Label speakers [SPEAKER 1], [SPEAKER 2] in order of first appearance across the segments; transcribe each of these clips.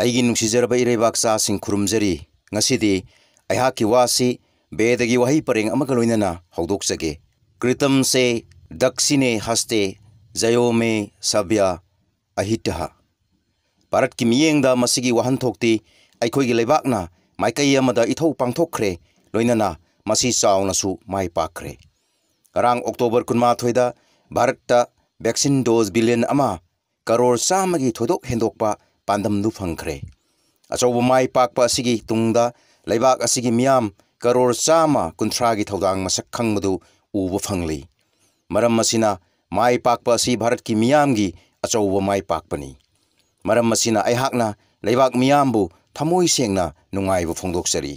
[SPEAKER 1] ꯑꯩꯒꯤ ꯅꯨꯡꯁꯤꯖꯔꯕ ꯏꯔꯩꯕꯥꯛꯆꯥꯁꯤꯡ ꯈꯨꯔꯨꯝꯖꯔꯤ बेद की वही ꯕꯦꯗꯒꯤ ꯋꯥꯍꯩ ꯄꯔꯦꯡ कृतम से दक्षिणे हस्ते जयो मे सभ्य अहित भारत की मियेंद मसीगी माइक अखोगी लेबाकना माइकई अमदा चावनसु माइ पाखरे गरांग अक्टोबर कुनमाथोइदा Bharat vaccine dose billion crore सामगी थोदोक हेंदोकपा ꯄꯥꯟꯗꯝꯗꯨ ꯐꯪꯈ꯭ꯔꯦ ꯑꯆꯧꯕ ꯃꯥꯏ ꯄꯥꯛꯄ ꯑꯁꯤꯒꯤ ꯇꯨꯡꯗ ꯂꯩꯕꯥꯛ ꯑꯁꯤꯒꯤ ꯃꯤꯌꯥꯝ ꯀꯔꯣꯔ ꯆꯥꯝꯃ ꯀꯨꯟꯊ꯭ꯔꯥꯒꯤ ꯊꯧꯗꯥꯡ ꯃꯁꯛ ꯈꯪꯕꯗꯨ ꯎꯕ ꯐꯪꯂꯤ ꯃꯔꯝ ꯑꯁꯤꯅ ꯃꯥꯏ ꯄꯥꯛꯄ ꯑꯁꯤ ꯚꯥꯔꯠꯀꯤ ꯃꯤꯌꯥꯝꯒꯤ ꯑꯆꯧꯕ ꯃꯥꯏ ꯄꯥꯛꯄꯅꯤ ꯃꯔꯝ ꯑꯁꯤꯅ ꯑꯩꯍꯥꯛꯅ ꯂꯩꯕꯥꯛ ꯃꯤꯌꯥꯝꯕꯨ ꯊꯃꯣꯏ ꯁꯦꯡꯅ ꯅꯨꯡꯉꯥꯏꯕ ꯐꯣꯡꯗꯣꯛꯆꯔꯤ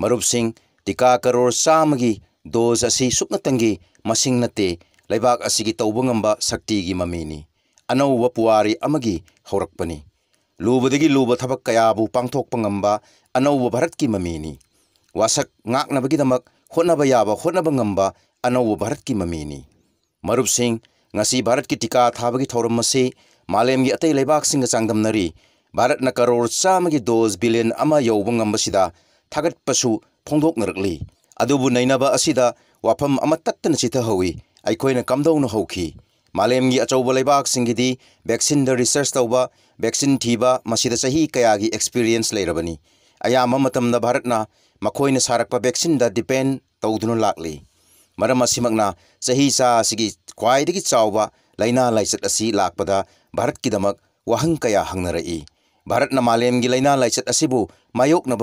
[SPEAKER 1] ꯃꯔꯨꯞꯁꯤꯡ ꯇꯤꯀꯥ ꯀꯔꯣꯔ ꯆꯥꯝꯃꯒꯤ ꯗꯣꯁ ꯑꯁꯤ ꯁꯨꯞꯅꯇꯪꯒꯤ ꯃꯁꯤꯡ ꯅꯠꯇꯦ ꯂꯩꯕꯥꯛ ꯑꯁꯤꯒꯤ ꯇꯧꯕ ꯉꯝꯕ ꯁꯛꯇꯤꯒꯤ ꯃꯃꯤꯅꯤ anauwa puari amagi haurakpani. Lubudigi luba thabak kayabu pangthok pangamba anauwa bharat ki mamini. Wasak ngak nabagi damak khonaba yaba khonaba ngamba anauwa bharat ki mamini. Marup sing ngasi bharat ki tika thabagi thauram masi malayamgi atay lebak singa sangdam nari. Bharat na karor samagi dos bilion ama yauwa ngamba sida thagat pasu pongthok ngarakli. Adubu nainaba asida wapam amatattan sita hawi ay koyna kamdaw na hawki. की अचौब लेबाकसिंगी vaccine research तब vaccine थीब मसीद कया की experience लेरबनी अयाम मतम भारतना मखोइन सारक वैक्सीन डिपेंड तौदन लाली मरम खाई चाव लाइना लाइचत लापद भारत की दमक वहंग कया हंगनरई भारत मालेम की लाइना लाइचत मायोक्नब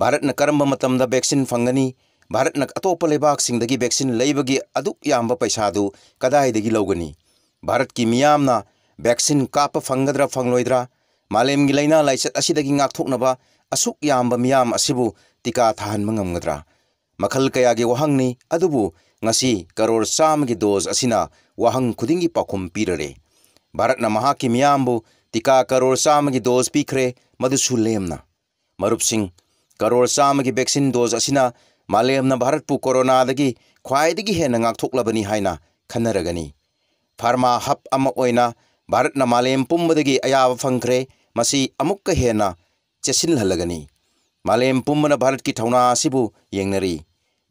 [SPEAKER 1] भारत कम मतम वैक्सीन फंगनी भारत अतोपेबागि वैक्सीन लेब पैसा कदाई लौगनी भारत की मियामना वैक्सीन काप फंगद्रा फंगलोद्रा मालेमी लेना लाइसोन अशुक मियाम टीका थाहद्रा मखल कया की वहंगी करोर चाम की दोज असना वहंग खुद की पाखम पीररें भारत की मियाम टीका करोर चाम की दोज पीख्रे मधु लेमना मरुप सिंह करोर चाम की वैक्सीन दोज असना मालेमना भारतपु कोरोना ख्वाइदगी हेन गाथोलबनी हाइना खनरगनी फार्मा हब अम ओइना भारतन मालेम पुम्बदगी अयाब फंखरे मसी अमुक हेना चेसिनहलगनी मालेम पुम्बन भारत की ठौना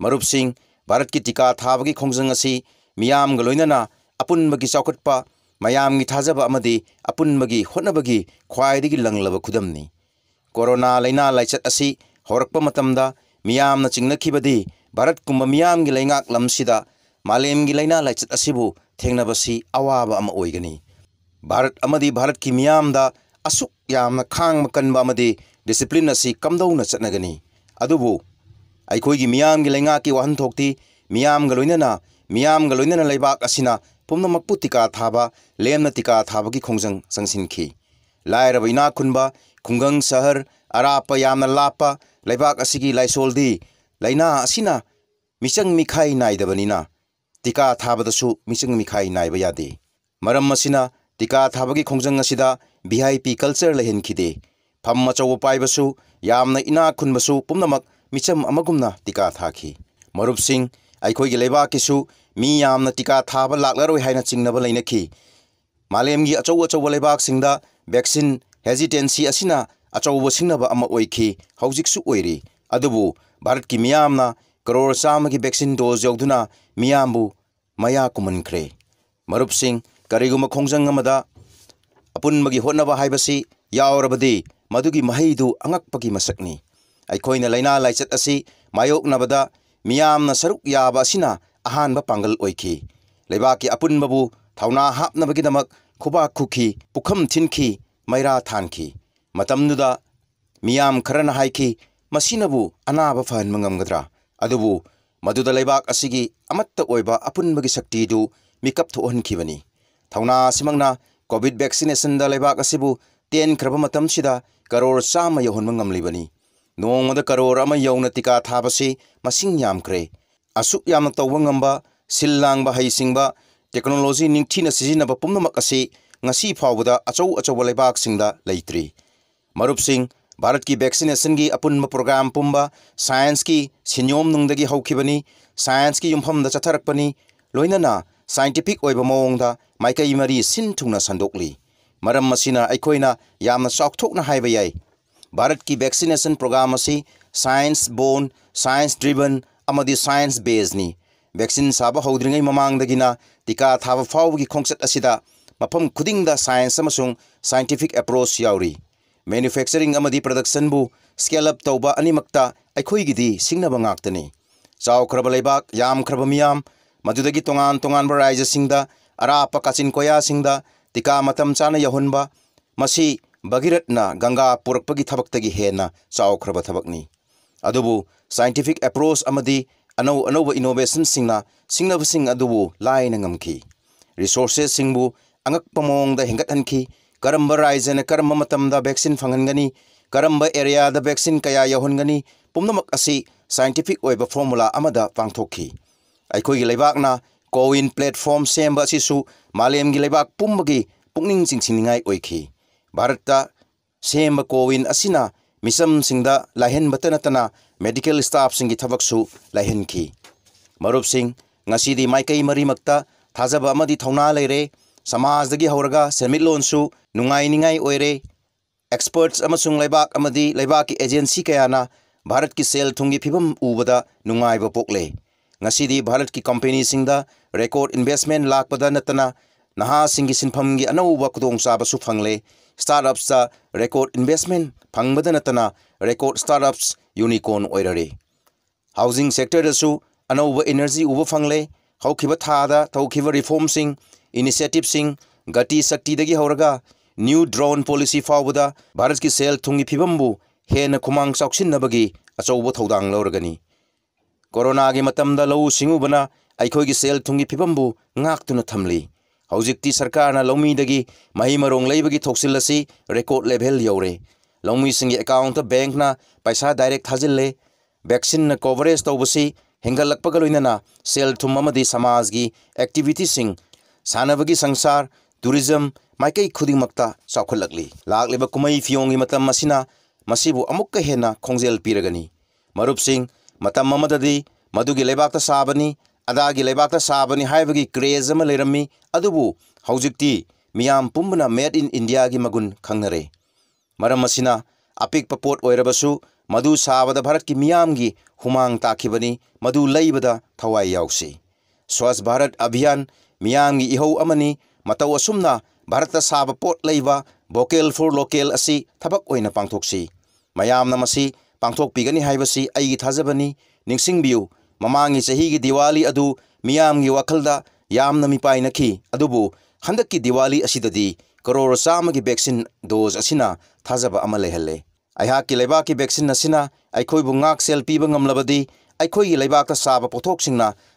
[SPEAKER 1] मरुप सिंह भारत की टीका था खोंजंग असी मियाम गलोइनना अपुनबगी चौखटपा की थाजब अमदी अपुनबगी होनबगी लंगलब खुदमनी कोरोना लेना लाइचत असी होरकप मतमदा मियामन चिंगनखिबदी भारत कुंभमी मालेमना लाचित थेनबी अवाबी भारत भारत की मामद असुक खांग कनबिप्लीन कमदन चटनगनी मियाम की लेना की वहनथोटी मियाम मियाम पुनम टिका था लेम टिका था खोज चंसी लाइब इना खुब खुग सहर ꯑꯔꯥꯞꯄ ꯌꯥꯝꯅ ꯂꯥꯞꯄ ꯂꯩꯕꯥꯛ ꯑꯁꯤꯒꯤ ꯂꯥꯏꯁꯣꯜꯗꯤ ꯂꯥꯏꯅꯥ ꯑꯁꯤꯅ ꯃꯤꯆꯪ ꯃꯤꯈꯥꯏ ꯅꯥꯏꯗꯕꯅꯤꯅ ꯇꯤꯀꯥ ꯊꯥꯕꯗꯁꯨ ꯃꯤꯆꯪ ꯃꯤꯈꯥꯏ ꯅꯥꯏꯕ ꯌꯥꯗꯦ ꯃꯔꯝ ꯑꯁꯤꯅ ꯇꯤꯀꯥ ꯊꯥꯕꯒꯤ ꯈꯣꯡꯖꯪ ꯑꯁꯤꯗ ꯚꯤ ꯑꯥꯏ ꯄꯤ ꯀꯜꯆꯔ ꯂꯩꯍꯟꯈꯤꯗꯦ ꯐꯝ ꯑꯆꯧꯕ ꯄꯥꯏꯕꯁꯨ ꯌꯥꯝꯅ ꯏꯅꯥꯛ ꯈꯨꯟꯕꯁꯨ ꯄꯨꯝꯅꯃꯛ ꯃꯤꯆꯝ ꯑꯃꯒꯨꯝꯅ ꯇꯤꯀꯥ ꯊꯥꯈꯤ ꯃꯔꯨꯞꯁꯤꯡ ꯑꯩꯈꯣꯏꯒꯤ ꯂꯩꯕꯥꯛꯀꯤꯁꯨ ꯃꯤ ꯌꯥꯝꯅ ꯇꯤꯀꯥ ꯊꯥꯕ ꯂꯥꯛꯂꯔꯣꯏ ꯍꯥꯏꯅ ꯆꯤꯡꯅꯕ ꯂꯩꯅꯈꯤ ꯃꯥꯂꯦꯝꯒꯤ ꯑꯆꯧ ꯑꯆꯧꯕ ꯂꯩꯕꯥꯛꯁꯤꯡꯗ ꯚꯦꯛꯁꯤꯟ ꯍꯦꯖꯤꯇꯦꯟꯁꯤ ꯑꯁꯤꯅ अचौब सिंबी अम भारत की मामना करो चाम की वैक्सीन डोज यौदुना मियामबु मया कुमनख्रे मरुप सिंह करिगुम खोंजंग अमदा की होनबा हाइबसी यावरबदी मधुगी महैदु अंगकपगी मसकनी ꯑꯩꯈꯣꯏꯅ ꯂꯩꯅꯥ ꯂꯥꯏꯆꯠ ꯑꯁꯤ की अपुबू ꯁꯔꯨꯛ ꯌꯥꯕ ꯑꯁꯤꯅ ꯑꯍꯥꯟꯕ ꯄꯥꯡꯒꯜ ꯑꯣꯏꯈꯤ ꯂꯩꯕꯥꯛꯀꯤ ꯑꯄꯨꯟꯕꯕꯨ ꯊꯧꯅꯥ ꯃꯇꯝꯗꯨꯗ ꯃꯤꯌꯥꯝ ꯈꯔꯅ ꯍꯥꯏꯈꯤ ꯃꯁꯤꯅꯕꯨ ꯑꯅꯥꯕ ꯐꯍꯟꯕ ꯉꯝꯒꯗ꯭ꯔꯥ ꯑꯗꯨꯕꯨ ꯃꯗꯨꯗ ꯂꯩꯕꯥꯛ ꯑꯁꯤꯒꯤ ꯑꯃꯠꯇ ꯑꯣꯏꯕ ꯑꯄꯨꯟꯕꯒꯤ ꯁꯛꯇꯤꯗꯨ ꯃꯤꯀꯞ ꯊꯣꯛꯍꯟꯈꯤꯕꯅꯤ ꯊꯧꯅꯥ ꯑꯁꯤꯃꯛꯅ ꯀꯣꯚꯤꯗ ꯚꯦꯛꯁꯤꯅꯦꯁꯟꯗ ꯂꯩꯕꯥꯛ ꯑꯁꯤꯕꯨ ꯇꯦꯟꯈ꯭ꯔꯕ ꯃꯇꯝꯁꯤꯗ ꯀꯔꯣꯔ ꯆꯥꯝꯃ ꯌꯧꯍꯟꯕ ꯉꯝꯂꯤꯕꯅꯤ ꯅꯣꯡꯃꯗ ꯀꯔꯣꯔ ꯑꯃ ꯌꯧꯅ ꯇꯤꯀꯥ ꯊꯥꯕꯁꯤ ꯃꯁꯤꯡ ꯌꯥꯝꯈ꯭ꯔꯦ ꯑꯁꯨꯛ ꯌꯥꯝꯅ ꯇꯧꯕ ꯉꯝꯕ ꯁꯤꯜ ꯂꯥꯡꯕ ꯍꯩꯁꯤꯡꯕ ꯇꯦꯛꯅꯣꯂꯣꯖꯤ ꯅꯤꯡꯊꯤꯅ ꯁꯤꯖꯤꯟꯅꯕ ꯄꯨꯝꯅꯃꯛ ꯑꯁꯤ ꯉꯁꯤ ꯐꯥꯎꯕꯗ ꯑꯆꯧ ꯑꯆꯧꯕ ꯂꯩꯕꯥꯛꯁꯤꯡꯗ ꯂꯩꯇ꯭ꯔꯤ सिंह भारत की वैक्सीनेशन की अपुन प्रोग्राम पुम साइंस की सिन्योम नुंगदगी हौखिबनी साइंस की युमफम चथरपनी लोनना साइंटिफिक मौद माइक मरी सिन थूं संदोकली मरम मसिना भारत की वैक्सीनेशन प्रोग्राम असी science born science driven science बेजनी वैक्सीन साब हौद्रिङै ममांगदगिना टीका था फाव की असिदा मफम खुद साइंस साइंटिफिक एप्रोच यौरी ꯃꯦꯅꯨꯐꯦꯛꯆꯔꯤꯡ ꯑꯃꯗꯤ ꯄ꯭ꯔꯗꯛꯁꯟꯕꯨ ꯁ꯭ꯀꯦꯜ ꯑꯞ ꯇꯧꯕ ꯑꯅꯤꯃꯛꯇ ꯑꯩꯈꯣꯏꯒꯤꯗꯤ ꯁꯤꯡꯅꯕ ꯉꯥꯛꯇꯅꯤ ꯆꯥꯎꯈ꯭ꯔꯕ ꯂꯩꯕꯥꯛ ꯌꯥꯝꯈ꯭ꯔꯕ ꯃꯤꯌꯥꯝ ꯃꯗꯨꯗꯒꯤ ꯇꯣꯉꯥꯟ ꯇꯣꯉꯥꯟꯕ ꯔꯥꯖ꯭ꯌꯁꯤꯡꯗ ꯑꯔꯥꯞꯄ ꯀꯥꯆꯤꯟ ꯀꯣꯌꯥꯁꯤꯡꯗ ꯇꯤꯀꯥ ꯃꯇꯝ ꯆꯥꯅ ꯌꯧꯍꯟꯕ ꯃꯁꯤ ꯕꯒꯤꯔꯠꯅ ꯒꯪꯒꯥ ꯄꯨꯔꯛꯄꯒꯤ ꯊꯕꯛꯇꯒꯤ ꯍꯦꯟꯅ ꯆꯥꯎꯈ꯭ꯔꯕ ꯊꯕꯛꯅꯤ ꯑꯗꯨꯕꯨ ꯁꯥꯏꯟꯇꯤꯐꯤꯛ ꯑꯦꯄ꯭ꯔꯣꯆ ꯑꯃꯗꯤ ꯑꯅꯧ ꯑꯅꯧꯕ ꯏꯅꯣꯚꯦꯁꯟꯁꯤꯡꯅ ꯁꯤꯡꯅꯕꯁꯤꯡ ꯑꯗꯨꯕꯨ ꯂꯥꯏꯅ ꯉꯝꯈꯤ ꯔꯤꯁꯣꯔꯁꯦꯁꯁꯤꯡꯕꯨ ꯑꯉꯛꯄ ꯃꯑꯣꯡꯗ ꯍꯦꯟꯒꯠꯍꯟꯈꯤ करम्ब राज्यन करम वैक्सीन फंगनी करम्ब एरिया वैक्सीन क्या यौहनी पुनमक साइंटिफिक फॉर्मुला पाथोखी अखोना कोविन प्लेटफॉर्म सेम मालेम की लेबाक पुम की पुनिंग चिंसीनी भारत सेम कोविन मिसम लाहनबत नतना मेडिकल स्टाफ की थबकसु लाहन की मरुप माइकई मरीमक थाजब थौना समाजदगी हौरगा सेमिलोनसु नुंगाई निंगाई ओइरे एक्सपर्ट्स अमसुंग लेबाक अमदी की एजेंसी कयाना भारत की सेल थी फिबम उबद नुंगाइबो पोले भारत की कंपनी सिंगदा रेकॉर्ड इन्वेस्टमेंट लाकपदा नतना नहा सिंगी की अनौबा कुदोंग चाबसु फंगले स्टार्टअप्स रेकॉर्ड इन्वेस्टमेंट फंगबदा नतना रेकॉर्ड स्टार्टअप्स यूनिकॉर्न ओइररे हाउसिंग सेक्टर दसु एनर्जी उब फंगले हौखिबा थादा रिफॉर्म सिंग इनीसेटिवस गति शक्तिदी हो ड्रोन पोलिसी फाउद भारत की सेल थी फिवू हेन खुम चौसीबी अचौब थी कोरोना की मत सिंगूबना सेल थी फिवू थमली सरकार लौमी मही मरों थोसल रेकॉर्ड लेवल यौरे लौमी अकाउंट बैंक पैसा डायरेक्ट थाजिले वैक्सीन कवरेज तब से हेंगल्पना सेल थी समाज की एक्टिविटी ꯁꯥꯟꯅꯕꯒꯤ ꯁꯪꯁꯥꯔ ꯇꯨꯔꯤꯖꯝ ꯃꯥꯏꯀꯩ ꯈꯨꯗꯤꯡꯃꯛꯇ ꯆꯥꯎꯈꯠꯂꯛꯂꯤ ꯂꯥꯛꯂꯤꯕ ꯀꯨꯝꯍꯩ ꯐꯤꯌꯣꯡꯒꯤ ꯃꯇꯝ ꯑꯁꯤꯅ ꯃꯁꯤꯕꯨ ꯑꯃꯨꯛꯀ ꯍꯦꯟꯅ ꯈꯣꯡꯖꯦꯜ ꯄꯤꯔꯒꯅꯤ ꯃꯔꯨꯞꯁꯤꯡ ꯃꯇꯝ ꯑꯃꯗꯗꯤ ꯃꯗꯨꯒꯤ ꯂꯩꯕꯥꯛꯇ ꯁꯥꯕꯅꯤ ꯑꯗꯥꯒꯤ ꯂꯩꯕꯥꯛꯇ ꯁꯥꯕꯅꯤ ꯍꯥꯏꯕꯒꯤ ꯀ꯭ꯔꯦꯖ ꯑꯃ ꯂꯩꯔꯝꯃꯤ ꯑꯗꯨꯕꯨ ꯍꯧꯖꯤꯛꯇꯤ ꯃꯤꯌꯥꯝ ꯄꯨꯝꯕꯅ ꯃꯦꯗ ꯏꯟ ꯏꯟꯗꯤꯌꯥꯒꯤ ꯃꯒꯨꯟ ꯈꯪꯅꯔꯦ ꯃꯔꯝ ꯑꯁꯤꯅ ꯑꯄꯤꯛꯄ ꯄꯣꯠ ꯑꯣꯏꯔꯕꯁꯨ ꯃꯗꯨ ꯁꯥꯕꯗ ꯚꯥꯔꯠꯀꯤ ꯃꯤꯌꯥꯝꯒꯤ ꯍꯨꯃꯥꯡ ꯇꯥꯈꯤꯕꯅꯤ ꯃꯗꯨ ꯂꯩꯕꯗ ꯊꯋꯥꯏ ꯌꯥꯎꯁꯤ ꯁ꯭ꯋꯥꯁ ꯚꯥꯔꯠ ꯑꯚꯤꯌꯥꯟ ꯃꯤꯌꯥꯝꯒꯤ ꯏꯍꯧ ꯑꯃꯅꯤ ꯃꯇꯧ ꯑꯁꯨꯝꯅ ꯚꯥꯔꯠꯇ ꯁꯥꯕ ꯄꯣꯠ ꯂꯩꯕ ꯚꯣꯀꯦꯜ ꯐꯣꯔ ꯂꯣꯀꯦꯜ ꯑꯁꯤ ꯊꯕꯛ ꯑꯣꯏꯅ ꯄꯥꯡꯊꯣꯛꯁꯤ ꯃꯌꯥꯝꯅ ꯃꯁꯤ ꯄꯥꯡꯊꯣꯛꯄꯤꯒꯅꯤ ꯍꯥꯏꯕꯁꯤ ꯑꯩꯒꯤ ꯊꯥꯖꯕꯅꯤ ꯅꯤꯡꯁꯤꯡꯕꯤꯌꯨ ꯃꯃꯥꯡꯒꯤ ꯆꯍꯤꯒꯤ ꯗꯤꯋꯥꯂꯤ ꯑꯗꯨ ꯃꯤꯌꯥꯝꯒꯤ ꯋꯥꯈꯜꯗ ꯌꯥꯝꯅ ꯃꯤꯄꯥꯏꯅꯈꯤ ꯑꯗꯨꯕꯨ ꯍꯟꯗꯛꯀꯤ ꯗꯤꯋꯥꯂꯤ ꯑꯁꯤꯗꯗꯤ ꯀꯔꯣꯔ ꯆꯥꯝꯃꯒꯤ ꯚꯦꯛꯁꯤꯟ ꯗꯣꯁ ꯑꯁꯤꯅ ꯊꯥꯖꯕ ꯑꯃ ꯂꯩꯍꯜꯂꯦ ꯑꯩꯍꯥꯛꯀꯤ ꯂꯩꯕꯥꯛꯀꯤ ꯚꯦꯛꯁꯤꯟ ꯑꯁꯤꯅ ꯑꯩꯈꯣꯏꯕꯨ ꯉꯥꯛꯁꯦꯜ ꯄꯤꯕ ꯉꯝꯂꯕꯗꯤ ꯑꯩꯈꯣꯏꯒꯤ ꯂꯩꯕꯥꯛꯇ ꯁꯥꯕ ꯄꯣꯠꯊꯣꯛꯁꯤꯡꯅ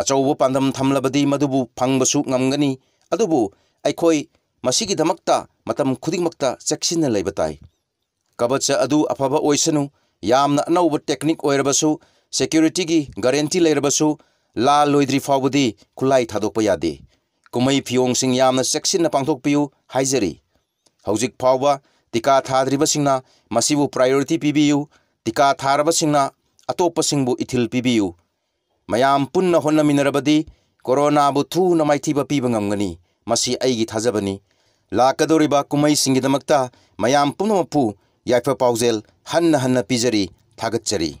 [SPEAKER 1] ꯑꯆꯧꯕ ꯄꯥꯟꯗꯝ ꯊꯝꯂꯕꯗꯤ ꯃꯗꯨꯕꯨ ꯐꯪꯕꯁꯨ ꯉꯝꯒꯅꯤ ꯑꯗꯨꯕꯨ ꯑꯩꯈꯣꯏ ꯃꯁꯤꯒꯤꯗꯃꯛꯇ ꯃꯇꯝ ꯈꯨꯗꯤꯡꯃꯛꯇ ꯆꯦꯛꯁꯤꯟꯅ ꯂꯩꯕ ꯇꯥꯏ ꯀꯕꯆ ꯑꯗꯨ ꯑꯐꯕ ꯑꯣꯏꯁꯅꯨ ꯌꯥꯝꯅ ꯑꯅꯧꯕ ꯇꯦꯛꯅꯤꯛ ꯑꯣꯏꯔꯕꯁꯨ ꯁꯦꯀ꯭ꯌꯨꯔꯤꯇꯤꯒꯤ ꯒꯔꯦꯟꯇꯤ ꯂꯩꯔꯕꯁꯨ ꯂꯥ ꯂꯣꯏꯗ꯭ꯔꯤ ꯐꯥꯎꯕꯗꯤ ꯈꯨꯠꯂꯥꯏ ꯊꯥꯗꯣꯛꯄ ꯌꯥꯗꯦ ꯀꯨꯝꯍꯩ ꯐꯤꯌꯣꯡꯁꯤꯡ ꯌꯥꯝꯅ ꯆꯦꯛꯁꯤꯟꯅ ꯄꯥꯡꯊꯣꯛꯄꯤꯌꯨ ꯍꯥꯏꯖꯔꯤ ꯍꯧꯖꯤꯛ ꯐꯥꯎꯕ ꯇꯤꯀꯥ ꯊꯥꯗ꯭ꯔꯤꯕꯁꯤꯡꯅ ꯃꯁꯤꯕꯨ ꯄ꯭ꯔꯥꯏꯌꯣꯔꯤꯇꯤ ꯄꯤꯕꯤꯌꯨ ꯇꯤꯀꯥ ꯊꯥꯔꯕꯁꯤꯡꯅ ꯑꯇꯣꯞꯄꯁꯤꯡꯕꯨ ꯏꯊꯤꯜ ꯄꯤꯕꯤꯌꯨ म्याम पुन होनब्दी कोोनाबु थुन मिगनि ताजब्ने लाकैसँग म्याम पूनपु याइफ पाउजेल हिजरी थागरी